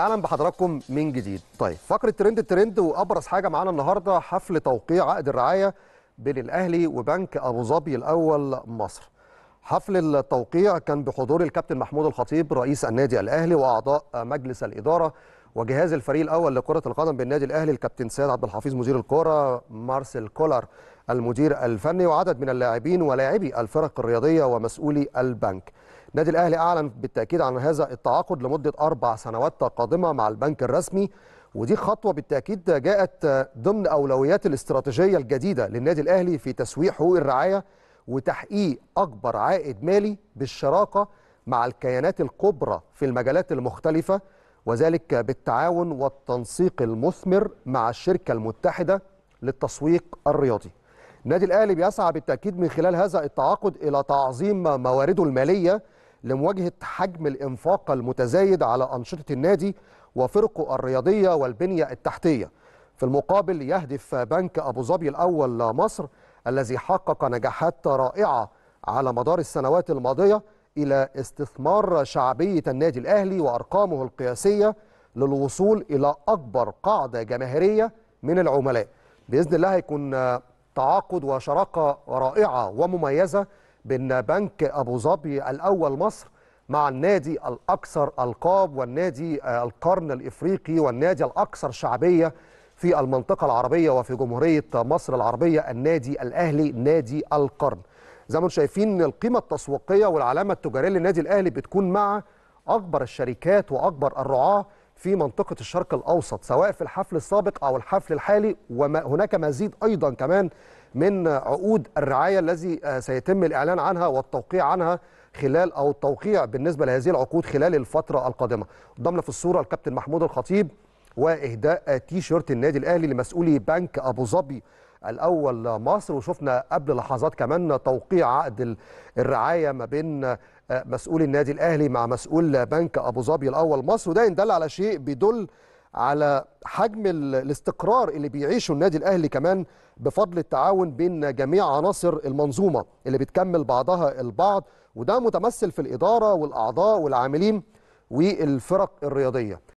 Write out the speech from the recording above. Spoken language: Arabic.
اهلا بحضراتكم من جديد طيب فقره ترند الترند وابرز حاجه معانا النهارده حفل توقيع عقد الرعايه بين الاهلي وبنك ابو ظبي الاول مصر حفل التوقيع كان بحضور الكابتن محمود الخطيب رئيس النادي الاهلي واعضاء مجلس الاداره وجهاز الفريق الاول لكره القدم بالنادي الاهلي الكابتن سيد عبد الحفيظ مدير الكره مارسيل كولر المدير الفني وعدد من اللاعبين ولاعبي الفرق الرياضيه ومسؤولي البنك. النادي الاهلي اعلن بالتاكيد عن هذا التعاقد لمده اربع سنوات قادمه مع البنك الرسمي ودي خطوه بالتاكيد جاءت ضمن اولويات الاستراتيجيه الجديده للنادي الاهلي في تسويق حقوق الرعايه وتحقيق اكبر عائد مالي بالشراكه مع الكيانات الكبرى في المجالات المختلفه وذلك بالتعاون والتنسيق المثمر مع الشركة المتحدة للتسويق الرياضي النادي الأهلي بيسعى بالتأكيد من خلال هذا التعاقد إلى تعظيم موارده المالية لمواجهة حجم الإنفاق المتزايد على أنشطة النادي وفرقه الرياضية والبنية التحتية في المقابل يهدف بنك أبو ظبي الأول مصر الذي حقق نجاحات رائعة على مدار السنوات الماضية إلى استثمار شعبية النادي الأهلي وأرقامه القياسية للوصول إلى أكبر قاعدة جماهيرية من العملاء بإذن الله هيكون تعاقد وشراكة رائعة ومميزة بين بنك أبو ظبي الأول مصر مع النادي الأكثر ألقاب والنادي آه، القرن الإفريقي والنادي الأكثر شعبية في المنطقة العربية وفي جمهورية مصر العربية النادي الأهلي نادي القرن زي ما انتم شايفين القيمه التسويقيه والعلامه التجاريه للنادي الاهلي بتكون مع اكبر الشركات واكبر الرعاه في منطقه الشرق الاوسط سواء في الحفل السابق او الحفل الحالي وهناك مزيد ايضا كمان من عقود الرعايه الذي آه، سيتم الاعلان عنها والتوقيع عنها خلال او التوقيع بالنسبه لهذه العقود خلال الفتره القادمه ضمن في الصوره الكابتن محمود الخطيب واهداء تي شيرت النادي الاهلي لمسؤولي بنك ابو ظبي الاول مصر وشفنا قبل لحظات كمان توقيع عقد الرعايه ما بين آه، مسؤول النادي الاهلي مع مسؤول بنك ابو ظبي الاول مصر وده يدل على شيء بيدل على حجم الاستقرار اللي بيعيشه النادي الاهلي كمان بفضل التعاون بين جميع عناصر المنظومه اللي بتكمل بعضها البعض وده متمثل في الاداره والاعضاء والعاملين والفرق الرياضيه